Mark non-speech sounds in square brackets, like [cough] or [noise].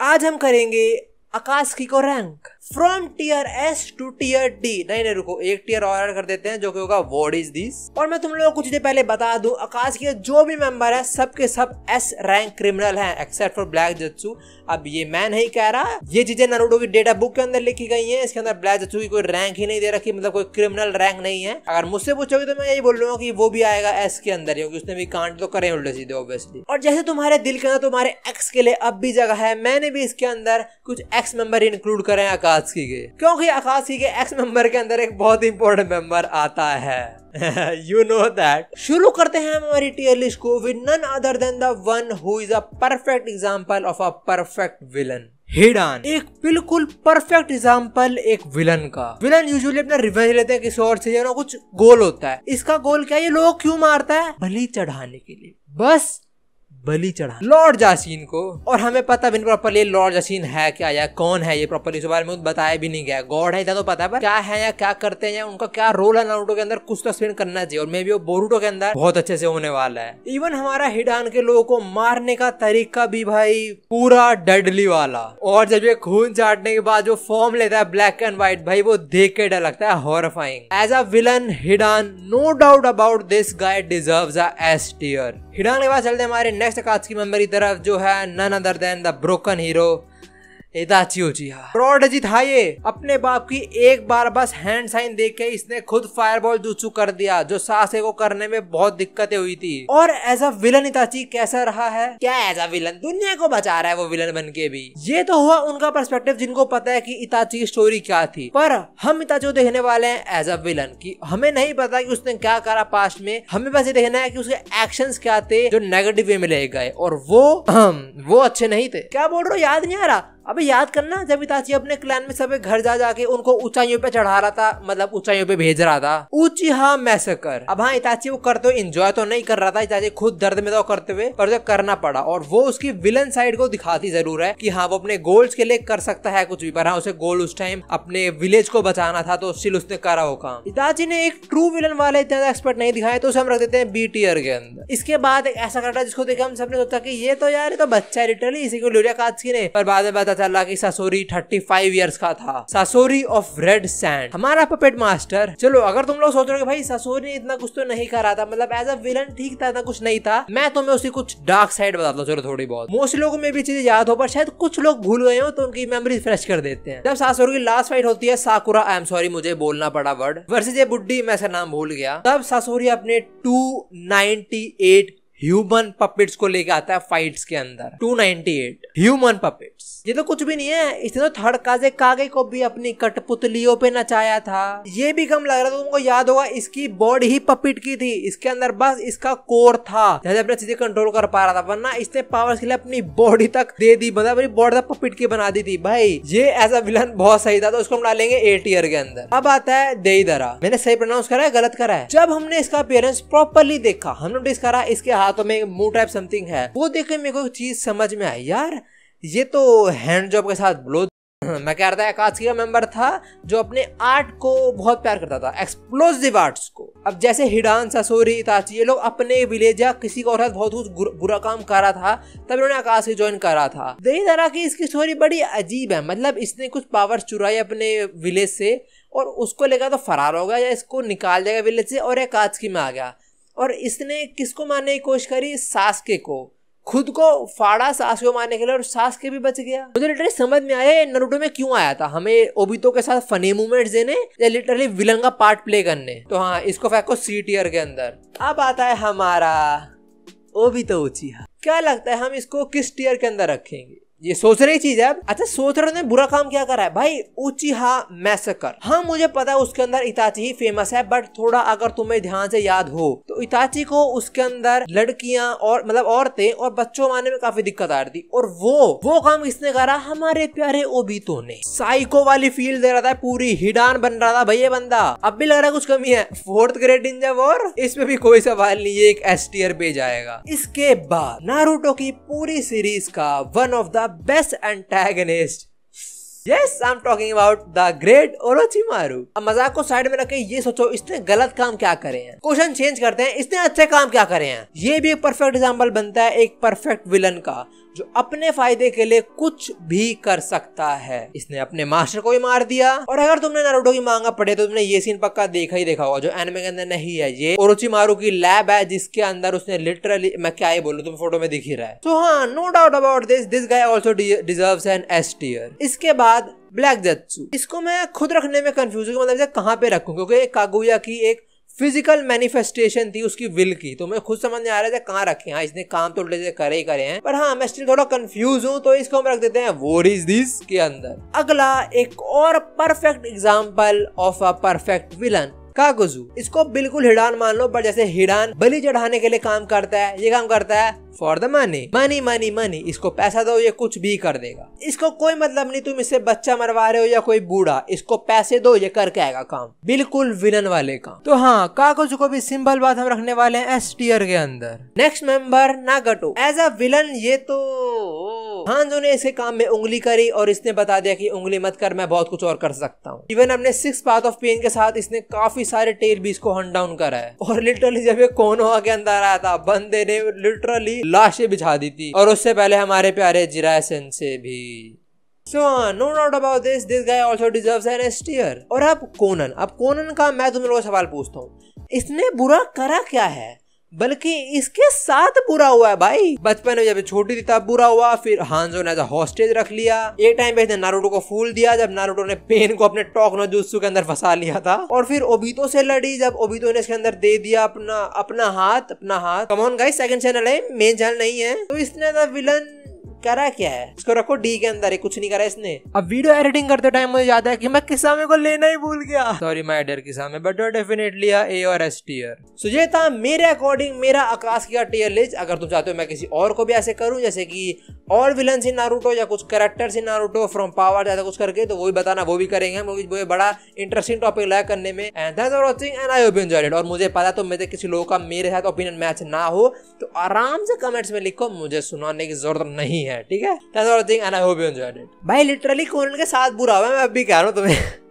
आज हम करेंगे की को rank from tier S to tier D नहीं नहीं रुको एक टीयर और ऐड कर देते हैं जो कि होगा वॉट इज दिस और मैं तुम लोगों को कुछ देर पहले बता दूं आकाश के जो भी मेंबर है सब सब एस रैंक क्रिमिनल हैं एक्सेप्ट फॉर ब्लैक जत्सू अब ये मैं नहीं कह रहा ये चीजें नरूडो की डेटा बुक के अंदर लिखी गई है इसके अंदर ब्लैक जत्सू की कोई रैंक ही नहीं दे रखी मतलब कोई क्रिमिनल रैंक नहीं है अगर मुझसे पूछोगे तो मैं यही बोल रहा हूँ कि वो भी आएगा एस के अंदर क्योंकि उसने भी कांड तो करे उल्टे सीधे ऑब्वियसली और जैसे तुम्हारे दिल के अंदर तुम्हारे एक्स के लिए अब भी जगह है मैंने भी इसके अंदर कुछ एक्स मेंबर इंक्लूड करें आकाश की के क्योंकि आकाश की के एक्स मेंबर के अंदर एक बहुत इंपॉर्टेंट मेंबर आता है यू नो दैट शुरू करते हैं हमारी टीयर लिस्ट को with none other than the one who is a perfect example of a perfect villain Hidan एक बिल्कुल परफेक्ट एग्जांपल एक विलन का विलन यूजुअली अपना रिवेंज लेते हैं किसी और से या ना कुछ गोल होता है इसका गोल क्या है ये लोग क्यों मारता है बलि चढ़ाने के लिए बस बलि चढ़ा लॉर्ड जासीन को और हमें पता भी नहीं प्रॉपरली लॉर्ड जासीन है क्या या कौन है ये प्रॉपरली इस बारे में बताया भी नहीं गया गॉड है इतना तो पता है पर क्या है या क्या करते हैं उनका क्या रोल है नारुतो के अंदर कुछ तो एक्सप्लेन करना चाहिए और मे भी वो बोरूटो के अंदर बहुत अच्छे से होने वाला है इवन हमारा हिडान के लोगों को मारने का तरीका भी भाई पूरा डडली वाला और जब ये खून चाटने के बाद जो फॉर्म लेता है ब्लैक एंड व्हाइट भाई वो देख के डर लगता है horrifying as a villain Hidan no doubt about this guy deserve S tier Hidan के बाद चलते हमारे नेक्स्ट कास्ट की मेमोरी तरफ जो है none other than the broken hero Itachi हो हाँ। था ये अपने बाप की एक बार बस हैंड साइन देख के इसने खुद फायरबॉल जूचू कर दिया जो सासे को करने में बहुत दिक्कतें हुई थी और एज अ विलन इताची कैसा रहा है क्या एज अ विलन दुनिया को बचा रहा है वो विलन बन के भी ये तो हुआ उनका परस्पेक्टिव जिनको पता है की इताची की स्टोरी क्या थी पर हम इताची को देखने वाले हैं एज अ विलन की हमें नहीं पता की उसने क्या करा पास्ट में हमें बस ये देखना है की उसके एक्शन क्या थे जो नेगेटिव वे में ले गए और वो हम वो अच्छे नहीं थे क्या बोल रहे हो याद नहीं आ रहा अबे याद करना जब इताची अपने क्लैन में सभी घर जा जाके उनको ऊंचाइयों पे चढ़ा रहा था मतलब ऊंचाइयों पे भेज रहा था ऊंची हाँ मैसेकर अब हाँ इताची वो करते हुए इंजॉय तो नहीं कर रहा था इताची खुद दर्द में तो करते हुए पर जो करना पड़ा और वो उसकी विलन साइड को दिखाती जरूर है की हाँ वो अपने गोल्स के लिए कर सकता है कुछ भी पर हाँ उसे गोल उस टाइम अपने विलेज को बचाना था तो स्टिल उसने करा वो काम इताची ने एक ट्रू विलन वाले इतना एक्सपर्ट नहीं दिखाया तो उसे हम रख देते हैं बी टीयर के अंदर इसके बाद एक ऐसा करता जिसको देखा हम सबने सोचा की ये तो यार ये तो बच्चा है लिटरली इसी को लूरिया का ने पर बाद में बात चला कि सासोरी 35 इयर्स का था सासोरी ऑफ रेड सैंड हमारा पपेट मास्टर चलो अगर तुम लोग सोच रहे हो भाई सासोरी ने इतना कुछ तो नहीं करा था मतलब एज अ विलन ठीक था इतना कुछ नहीं था मैं तुम्हें उसकी कुछ डार्क साइड बताता हूँ चलो थोड़ी बहुत मोस्ट लोगों में भी चीजें याद हो पर शायद कुछ लोग भूल गए हो तो उनकी मेमोरी फ्रेश कर देते हैं जब सासोरी की लास्ट फाइट होती है साकुरा आई एम सॉरी मुझे बोलना पड़ा वर्ड वर्सेज ये बुड्ढी मैं इसका नाम भूल गया तब सासोरी अपने two ninety eight human puppets को लेके आता है फाइट्स के अंदर 298 ह्यूमन पपेट्स ये तो कुछ भी नहीं है इसने तो थर्ड काजे कागे को भी अपनी कठपुतलियों पे नचाया था ये भी कम लग रहा था तुमको याद होगा इसकी बॉडी ही पपेट की थी इसके अंदर बस इसका कोर था जैसे अपने चीजें कंट्रोल कर पा रहा था वरना इसने पावर के लिए अपनी बॉडी तक दे दी मतलब अपनी बॉडी तक पपिट की बना दी थी भाई ये एज अ विलन बहुत सही था तो उसको हम डालेंगे एट ईयर के अंदर अब आता है देई दरा मैंने सही प्रोनाउंस करा है गलत करा है जब हमने इसका अपियरेंस प्रॉपरली देखा हमने नोटिस करा इसके हाथ हाथों में मुंह टाइप समथिंग है वो देख मेरे को चीज समझ में आई यार ये तो हैंड जॉब के साथ ब्लो [clears throat] मैं कह रहा था एकादशी का मेंबर था जो अपने आर्ट को बहुत प्यार करता था एक्सप्लोसिव आर्ट्स को अब जैसे हिडान ससोरी ताची ये लोग अपने विलेज या किसी को और बहुत कुछ बुरा काम कर रहा था तब इन्होंने आकाश से ज्वाइन करा था यही तरह की इसकी स्टोरी बड़ी अजीब है मतलब इसने कुछ पावर चुराई अपने विलेज से और उसको लेकर तो फरार हो गया या इसको निकाल देगा विलेज से और एकादशी में आ गया और इसने किसको मारने की कोशिश करी सासके को खुद को फाड़ा सास को मारने के लिए और सास के भी बच गया मुझे लिटरली समझ में आया नरूडो में क्यों आया था हमें ओबितो के साथ फनी मूवमेंट्स देने या लिटरली विलन का पार्ट प्ले करने तो हाँ इसको फेंको सी टीयर के अंदर अब आता है हमारा ओबितो उचिहा क्या लगता है हम इसको किस टीयर के अंदर रखेंगे ये सोच रही चीज है अच्छा सोच रहे ने बुरा काम क्या करा है भाई उचिहा मैसेकर हाँ मुझे पता है उसके अंदर इताची ही फेमस है बट थोड़ा अगर तुम्हें ध्यान से याद हो तो इताची को उसके अंदर लड़कियां और मतलब औरतें और बच्चों मारने में काफी दिक्कत आ रही थी और वो वो काम किसने करा हमारे प्यारे ओबीतो ने साइको वाली फील दे रहा था पूरी हिडान बन रहा था भाई ये बंदा अब भी लग रहा है कुछ कमी है फोर्थ ग्रेड जब और इसमें भी कोई सवाल नहीं है एक एस टीयर पे जाएगा इसके बाद नारूटो की पूरी सीरीज का one of the best antagonist antagonist. Yes, I'm talking about the great Orochimaru. अब मजाक को साइड में रखें ये सोचो इसने गलत काम क्या करे हैं क्वेश्चन चेंज करते हैं इसने अच्छे काम क्या करे हैं ये भी एक परफेक्ट एग्जाम्पल बनता है एक परफेक्ट विलन का जो अपने फायदे के लिए कुछ भी कर सकता है इसने अपने मास्टर को भी मार दिया और अगर तुमने नारुतो की मांगा पढ़े तो तुमने ये सीन पक्का देखा ही देखा होगा जो एनमे के अंदर नहीं है ये मारू की लैब है जिसके अंदर उसने लिटरली मैं क्या ही बोलू तुम फोटो में दिख ही रहा है तो हाँ no doubt about this this guy also deserve an S tier इसके बाद ब्लैक जत्सू इसको मैं खुद रखने में कंफ्यूज हूँ मतलब कहाँ पे रखू क्योंकि कागुया की एक फिजिकल मैनिफेस्टेशन थी उसकी विल की तो मैं खुद समझ नहीं आ रहा था कहाँ रखे हाँ इसने काम तो उल्टे करे ही करे हैं पर हाँ मैं स्टिल थोड़ा कंफ्यूज हूँ तो इसको हम रख देते हैं वोर इज दिस के अंदर अगला एक और perfect example of a perfect villain Kakuzu इसको बिल्कुल हिडान मान लो पर जैसे हिडान बलि चढ़ाने के लिए काम करता है ये काम करता है for the money money money money इसको पैसा दो ये कुछ भी कर देगा इसको कोई मतलब नहीं तुम इससे बच्चा मरवा रहे हो या कोई बूढ़ा इसको पैसे दो ये करके आएगा काम बिल्कुल विलन वाले काम तो हाँ कागज को भी सिंपल बात हम रखने वाले हैं एस टीयर के अंदर next member Nagato as a villain ये तो हांजो ने इसके काम में उंगली करी और इसने बता दिया कि उंगली मत कर मैं बहुत कुछ और कर सकता हूँ इवन अपने सिक्स पाथ ऑफ पेन के साथ इसने काफी सारे टेल बीस को हंड डाउन करा है और लिटरली जब ये कोनोहा के अंदर आया था बंदे ने लिटरली लाशें बिछा दी थी और उससे पहले हमारे प्यारे जिराय से भी so no doubt about this this guy also deserves an S tier और अब कोनन अब कोनन का मैं तुम लोगों को सवाल पूछता हूँ इसने बुरा करा क्या है बल्कि इसके साथ बुरा हुआ है भाई बचपन में जब छोटी थी तब बुरा हुआ फिर हांजो ने हॉस्टेज रख लिया एक टाइम पे इसने नारुतो को फूल दिया जब नारुतो ने पेन को अपने टॉक नोजुत्सु के अंदर फंसा लिया था और फिर ओबितो से लड़ी जब ओबितो ने इसके अंदर दे दिया अपना अपना हाथ अपना हाथ कमोन गाइस सेकंड चैनल है मेन चैनल नहीं है तो इसने विलन करा क्या है इसको रखो डी के अंदर है कुछ नहीं करा इसने अब वीडियो एडिटिंग करते टाइम मुझे याद है कि मैं किसामे को लेना ही भूल गया सॉरी माई डर किसामे बट डेफिनेटली ए और एस टीयर सो था मेरे अकॉर्डिंग मेरा आकाश का टीयर लिस्ट अगर तुम चाहते हो मैं किसी और को भी ऐसे करूँ जैसे की और विलन से नारूटो या कुछ करेक्टर से नारूटो फ्रॉम पावर ज्यादा कुछ करके तो वो भी बताना वो भी करेंगे वो भी बड़ा इंटरेस्टिंग टॉपिक लगा करने में एंड वाचिंग आई होप और मुझे पता तो मेरे किसी लोगों का मेरे साथ ओपिनियन मैच ना हो तो आराम से कमेंट्स में लिखो मुझे सुनाने की जरूरत नहीं है है ठीक है thing and I hope you enjoyed it भाई लिटरली कोनन के साथ बुरा हुआ मैं अब भी कह रहा हूँ तुम्हें